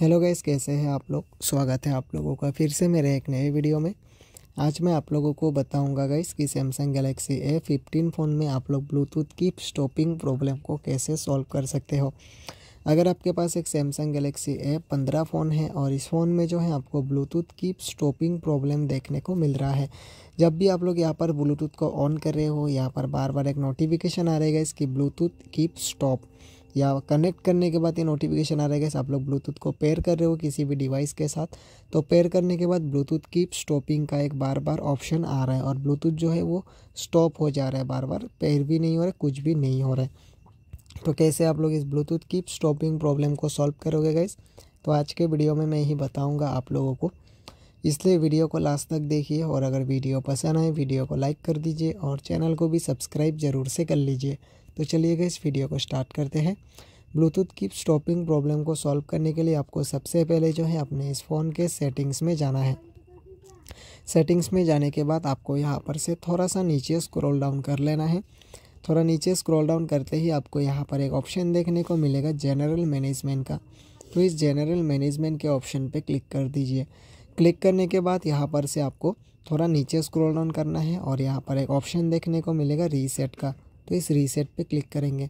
hello guys कैसे हैं आप लोग स्वागत है आप लोगों का फिर से मेरे एक नए वीडियो में आज मैं आप लोगों को बताऊंगा गाइस कि Samsung Galaxy A fifteen phone में आप लोग ब्लूटूथ की स्टॉपिंग प्रॉब्लम को कैसे सॉल्व कर सकते हो अगर आपके पास एक सैमसंग गैलेक्सी ए पंद्रह फ़ोन है और इस फ़ोन में जो है आपको ब्लूटूथ की स्टॉपिंग प्रॉब्लम देखने को मिल रहा है जब भी आप लोग यहाँ पर ब्लूटूथ को ऑन कर रहे हो यहाँ पर बार बार एक नोटिफिकेशन आ रहेगा इसकी ब्लूटूथ कीप स्टॉप या कनेक्ट करने के बाद ये नोटिफिकेशन आ रहा है आप लोग ब्लूटूथ को पेयर कर रहे हो किसी भी डिवाइस के साथ तो पेयर करने के बाद ब्लूटूथ की स्टॉपिंग का एक बार बार ऑप्शन आ रहा है और ब्लूटूथ जो है वो स्टॉप हो जा रहा है बार बार पेयर भी नहीं हो रहा है कुछ भी नहीं हो रहा है तो कैसे आप लोग इस ब्लूटूथ की स्टॉपिंग प्रॉब्लम को सॉल्व करोगे गैस तो आज के वीडियो में मैं यही बताऊँगा आप लोगों को इसलिए वीडियो को लास्ट तक देखिए और अगर वीडियो पसंद आए वीडियो को लाइक कर दीजिए और चैनल को भी सब्सक्राइब ज़रूर से कर लीजिए तो चलिएगा इस वीडियो को स्टार्ट करते हैं ब्लूटूथ की स्टॉपिंग प्रॉब्लम को सॉल्व करने के लिए आपको सबसे पहले जो है अपने इस फ़ोन के सेटिंग्स में जाना है सेटिंग्स में जाने के बाद आपको यहाँ पर से थोड़ा सा नीचे स्क्रॉल डाउन कर लेना है थोड़ा नीचे स्क्रॉल डाउन करते ही आपको यहाँ पर एक ऑप्शन देखने को मिलेगा जनरल मैनेजमेंट का तो इस जनरल मैनेजमेंट के ऑप्शन पर क्लिक कर दीजिए क्लिक करने के बाद यहाँ पर से आपको थोड़ा नीचे स्क्रॉल डाउन करना है और यहाँ पर एक ऑप्शन देखने को मिलेगा रीसेट का तो इस रीसेट पे क्लिक करेंगे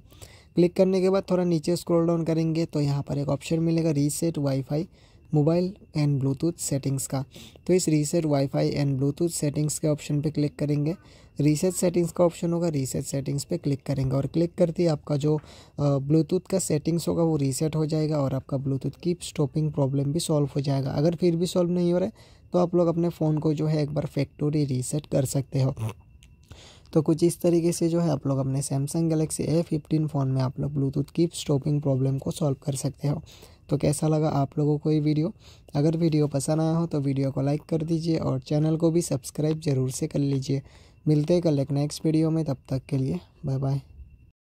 क्लिक करने के बाद थोड़ा नीचे स्क्रॉल डाउन करेंगे तो यहाँ पर एक ऑप्शन मिलेगा reset WiFi mobile and Bluetooth settings का तो इस reset WiFi and Bluetooth settings के ऑप्शन पे क्लिक करेंगे रीसेट सेटिंग्स का ऑप्शन होगा रीसेट सेटिंग्स पे क्लिक करेंगे और क्लिक करते ही आपका जो ब्लूटूथ का सेटिंग्स होगा वो रीसेट हो जाएगा और आपका ब्लूटूथ की स्टॉपिंग प्रॉब्लम भी सॉल्व हो जाएगा अगर फिर भी सॉल्व नहीं हो रहा है तो आप लोग अपने फ़ोन को जो है एक बार फैक्टोरी रीसेट कर सकते हो तो कुछ इस तरीके से जो है आप लोग अपने Samsung Galaxy A fifteen phone में आप लोग ब्लूटूथ की स्टॉपिंग प्रॉब्लम को सॉल्व कर सकते हो तो कैसा लगा आप लोगों को ये वीडियो अगर वीडियो पसंद आया हो तो वीडियो को लाइक कर दीजिए और चैनल को भी सब्सक्राइब ज़रूर से कर लीजिए मिलते हैं कल एक नेक्स्ट वीडियो में तब तक के लिए बाय बाय